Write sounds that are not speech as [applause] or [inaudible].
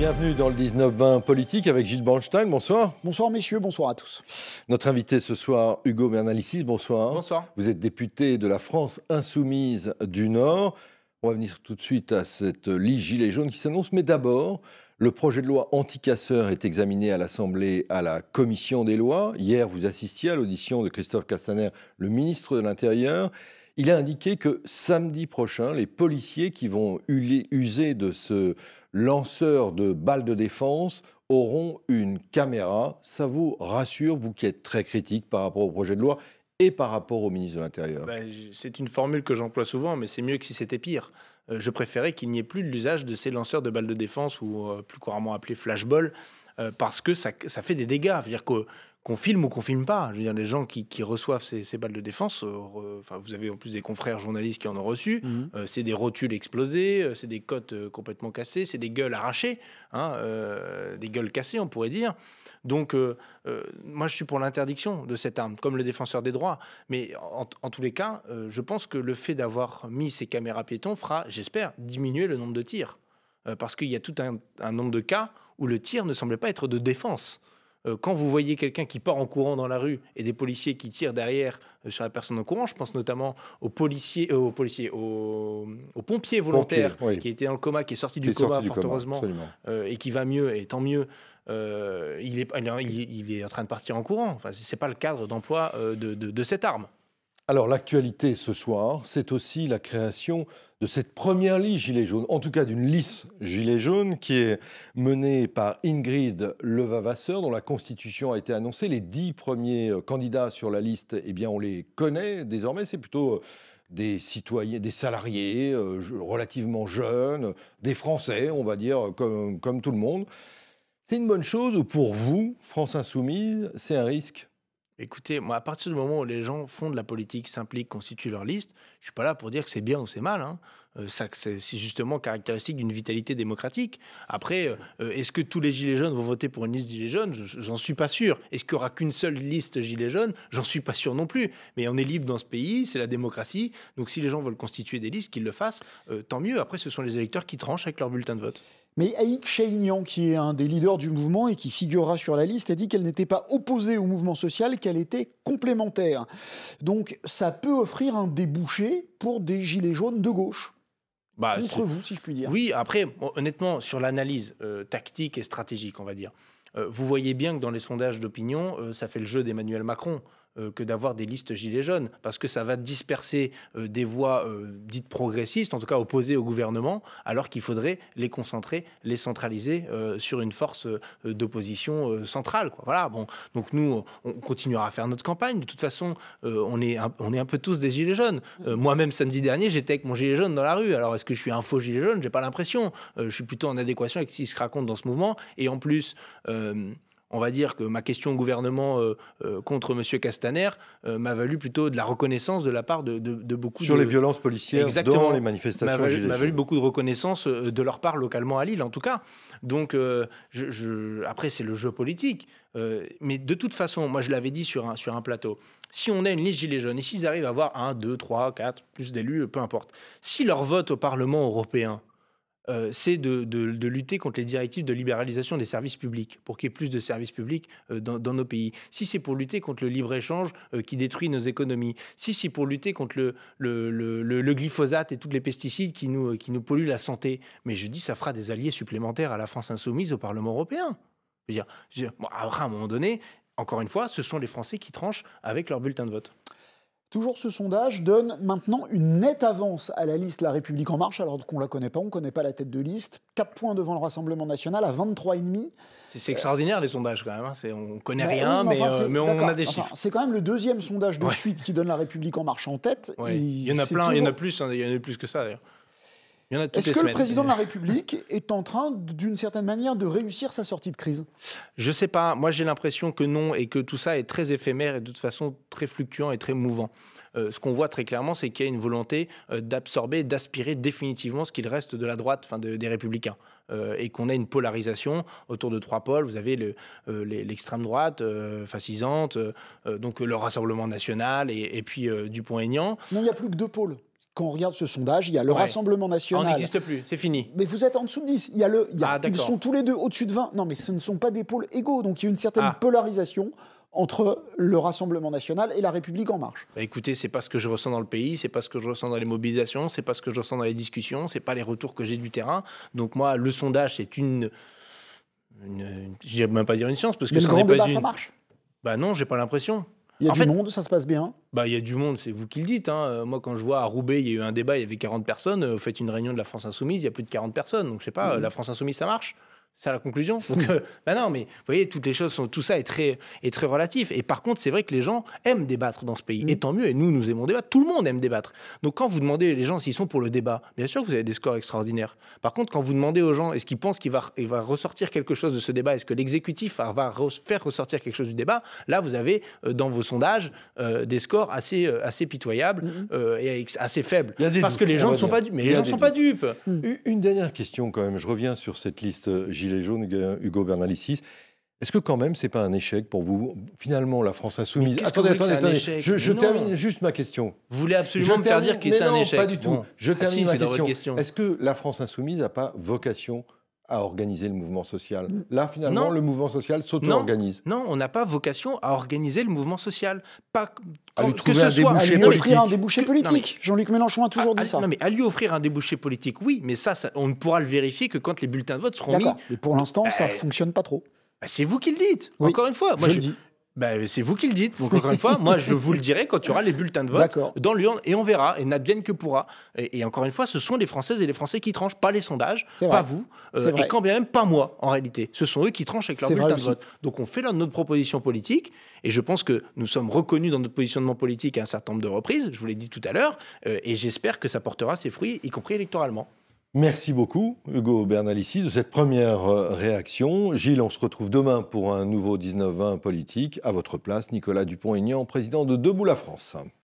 Bienvenue dans le 19-20 politique avec Gilles Bornstein. Bonsoir. Bonsoir messieurs, bonsoir à tous. Notre invité ce soir, Hugo Bernalicis. Bonsoir. Bonsoir. Vous êtes député de la France insoumise du Nord. On va venir tout de suite à cette liste gilet jaune qui s'annonce. Mais d'abord, le projet de loi anti-casseur est examiné à l'Assemblée, à la Commission des lois. Hier, vous assistiez à l'audition de Christophe Castaner, le ministre de l'Intérieur il a indiqué que samedi prochain, les policiers qui vont user de ce lanceur de balles de défense auront une caméra. Ça vous rassure, vous qui êtes très critique par rapport au projet de loi et par rapport au ministre de l'Intérieur ben, C'est une formule que j'emploie souvent, mais c'est mieux que si c'était pire. Euh, je préférais qu'il n'y ait plus l'usage de ces lanceurs de balles de défense, ou euh, plus couramment appelés flashball euh, parce que ça, ça, fait des dégâts. C'est-à-dire que qu'on filme ou qu'on filme pas. Je veux dire, les gens qui, reçoivent ces, balles de défense, euh, vous avez en plus des confrères journalistes qui en ont reçu, mhm. euh, c'est des rotules explosées, euh, c'est des côtes complètement cassées, c'est des gueules arrachées, hein, des gueules cassées, on pourrait dire. Donc, moi, je suis pour l'interdiction de cette arme, comme le défenseur des droits. Mais en, tous les cas, je pense que le fait d'avoir mis ces caméras piétons fera, j'espère, diminuer le nombre de tirs. parce qu'il y a tout un, un nombre de cas où le tir ne semblait pas être de défense. Euh, quand vous voyez quelqu'un qui part en courant dans la rue et des policiers qui tirent derrière euh, sur la personne en courant, je pense notamment aux policiers, euh, aux, policiers aux, pompiers volontaires qui était dans le coma, qui est sorti du coma, fort heureusement, et qui va mieux, et tant mieux. il, est, en train de partir en courant. Enfin, ce n'est pas le cadre d'emploi de cette arme. Alors l'actualité ce soir, c'est aussi la création de cette première liste gilet jaune, en tout cas d'une liste gilet jaune qui est menée par Ingrid Levavasseur, dont la constitution a été annoncée. Les dix premiers euh, candidats sur la liste, eh bien on les connaît désormais, c'est plutôt euh, des citoyens, des salariés euh, relativement jeunes, des Français, on va dire, comme, comme tout le monde. C'est une bonne chose pour vous, France Insoumise, c'est un risque Écoutez, moi, à partir du moment où les gens font de la politique, s'impliquent, constituent leur liste, je suis pas là pour dire que c'est bien ou c'est mal. Hein. Euh, c'est justement caractéristique d'une vitalité démocratique. Après, euh, euh, est-ce que tous les Gilets jaunes vont voter pour une liste Gilets jaunes J'en suis pas sûr. Est-ce qu'il n'y aura qu'une seule liste Gilets jaunes J'en suis pas sûr non plus. Mais on est libre dans ce pays, c'est la démocratie. Donc si les gens veulent constituer des listes, qu'ils le fassent, tant mieux. Après, ce sont les électeurs qui tranchent avec leur bulletin de vote. Mais Aïk Chaignan, qui est un des leaders du mouvement et qui figurera sur la liste, a dit qu'elle n'était pas opposée au mouvement social, qu'elle était complémentaire. Donc ça peut offrir un débouché pour des Gilets jaunes de gauche. Contre bah, vous, si je puis dire. Oui, après, honnêtement, sur l'analyse euh, tactique et stratégique, on va dire, euh, vous voyez bien que dans les sondages d'opinion, euh, ça fait le jeu d'Emmanuel Macron. Euh, que d'avoir des listes gilets jaunes, parce que ça va disperser euh, des voix euh, dites progressistes, en tout cas opposées au gouvernement, alors qu'il faudrait les concentrer, les centraliser sur une force d'opposition centrale. Voilà. Bon, donc nous, on continuera à faire notre campagne. De toute façon, on est un, on est un peu tous des gilets jaunes. Moi-même, samedi dernier, j'étais avec mon gilet jaune dans la rue. Alors est-ce que je suis un faux gilet jaune J'ai pas l'impression. je suis plutôt en adéquation avec ce qui se raconte dans ce mouvement. Et en plus on va dire que ma question au gouvernement euh, euh, contre M. Castaner euh, m'a valu plutôt de la reconnaissance de la part de, de, de beaucoup sur les violences policières Exactement. les manifestations. M'a m'a valu beaucoup de reconnaissance de leur part localement à Lille, en tout cas. Donc je, après c'est le jeu politique, mais de toute façon, moi je l'avais dit sur un, plateau. Si on a une liste gilet jaune et s'ils arrivent à avoir un, deux, trois, quatre, plus d'élus, peu importe. Si leur vote au Parlement européen euh, c'est de, lutter contre les directives de libéralisation des services publics, pour qu'il y ait plus de services publics euh, dans, nos pays. Si c'est pour lutter contre le libre-échange euh, qui détruit nos économies, si c'est pour lutter contre le, glyphosate et tous les pesticides qui nous, polluent la santé, mais je dis ça fera des alliés supplémentaires à la France insoumise au Parlement européen. à un moment donné, encore une fois, ce sont les Français qui tranchent avec leur bulletin de vote. Toujours ce sondage donne maintenant une nette avance à la liste La République en marche, alors qu'on ne la connaît pas, on ne connaît pas la tête de liste. 4 points devant le Rassemblement national à 23,5. C'est extraordinaire les sondages quand même, hein. on ne connaît rien, euh, mais, on a des chiffres. c'est quand même le deuxième sondage de suite qui donne La République en marche en tête. Il y en a plein, il y en a plus, hein. il y en a plus que ça d'ailleurs. Est-ce que le président de la [laughs] République est en train, d'une certaine manière, de réussir sa sortie de crise Je ne sais pas. Moi, j'ai l'impression que non et que tout ça est très éphémère et de toute façon très fluctuant et très mouvant. Euh, ce qu'on voit très clairement, c'est qu'il y a une volonté euh, d'absorber, d'aspirer définitivement ce qu'il reste de la droite, enfin des républicains. Euh, et qu'on a une polarisation autour de trois pôles. Vous avez l'extrême droite fascisante, donc le Rassemblement national et, puis Dupont-Aignan. Non, il n'y a plus que deux pôles quand on regarde ce sondage, il y a le Rassemblement ah, national. On n'existe plus, c'est fini. Mais vous êtes en dessous de 10. Il y a le, il ah, ils sont tous les deux au-dessus de 20. Non, mais ce ne sont pas des pôles égaux. Donc il y a une certaine ah. polarisation entre le Rassemblement national et la République en marche. Bah écoutez, c'est pas ce que je ressens dans le pays, c'est pas ce que je ressens dans les mobilisations, c'est pas ce que je ressens dans les discussions, c'est pas les retours que j'ai du terrain. Donc moi, le sondage, c'est une, une, je même pas dire une science parce que mais ce n'est pas débat, Ça marche. Bah non, j'ai pas l'impression. Il y a du monde, ça se passe bien Bah, il y a du monde, c'est vous qui le dites. Hein. Euh, moi, quand je vois à Roubaix, il y a eu un débat, il y avait 40 personnes. Euh, vous faites une réunion de la France Insoumise, il y a plus de 40 personnes. Donc, je sais pas, mhm. euh, la France Insoumise, ça marche c'est la conclusion. [laughs] Donc, euh, bah non, mais vous voyez, toutes les choses sont, tout ça est très, est très relatif. Et par contre, c'est vrai que les gens aiment débattre dans ce pays. Mm. Et tant mieux. Et nous, nous aimons débattre. Tout le monde aime débattre. Donc, quand vous demandez les gens s'ils sont pour le débat, bien sûr que vous avez des scores extraordinaires. Par contre, quand vous demandez aux gens est-ce qu'ils pensent qu'il va, il va ressortir quelque chose de ce débat, est-ce que l'exécutif va, faire ressortir quelque chose du débat, là, vous avez euh, dans vos sondages euh, des scores assez, assez pitoyables mm. et assez faibles. Parce que les gens ne sont pas Mais les gens ne sont pas dupes. Mm. Une dernière question, quand même. Je reviens sur cette liste, Gilles. Gilets jaunes, Hugo Bernalicis. Est-ce que quand même, ce n'est pas un échec pour vous Finalement, la France insoumise. Attendez, attendez, Je, termine juste ma question. Vous voulez absolument me faire dire que c'est un échec Pas du tout. Je ah, termine ma question. Est-ce que la France insoumise n'a pas vocation à organiser le mouvement social. Mm. Là, finalement, le mouvement social s'auto-organise. Non, on n'a pas vocation à organiser le mouvement social. Pas à lui que ce soit à lui offrir un débouché politique. Jean-Luc Mélenchon a toujours dit ça. Non, mais à lui offrir un débouché politique, oui, mais ça, on ne pourra le vérifier que quand les bulletins de vote seront mis. Mais pour l'instant, ça euh, fonctionne pas trop. Bah, c'est vous qui le dites. Encore une fois, moi je, dis. Ben, c'est vous qui le dites. Donc, encore une fois, moi, je vous le dirai quand tu auras les bulletins de vote dans l'urne et on verra et n'advienne que pourra. Et, encore une fois, ce sont les Françaises et les Français qui tranchent, pas les sondages, pas vous, euh, et quand bien même pas moi en réalité. Ce sont eux qui tranchent avec leurs bulletins de vote. Donc, on fait là notre proposition politique et je pense que nous sommes reconnus dans notre positionnement politique à un certain nombre de reprises, je vous l'ai dit tout à l'heure, euh, et j'espère que ça portera ses fruits, y compris électoralement. Merci beaucoup, Hugo Bernalicis, de cette première euh, réaction. Gilles, on se retrouve demain pour un nouveau 19-20 politique. À votre place, Nicolas Dupont-Aignan, président de Debout la France.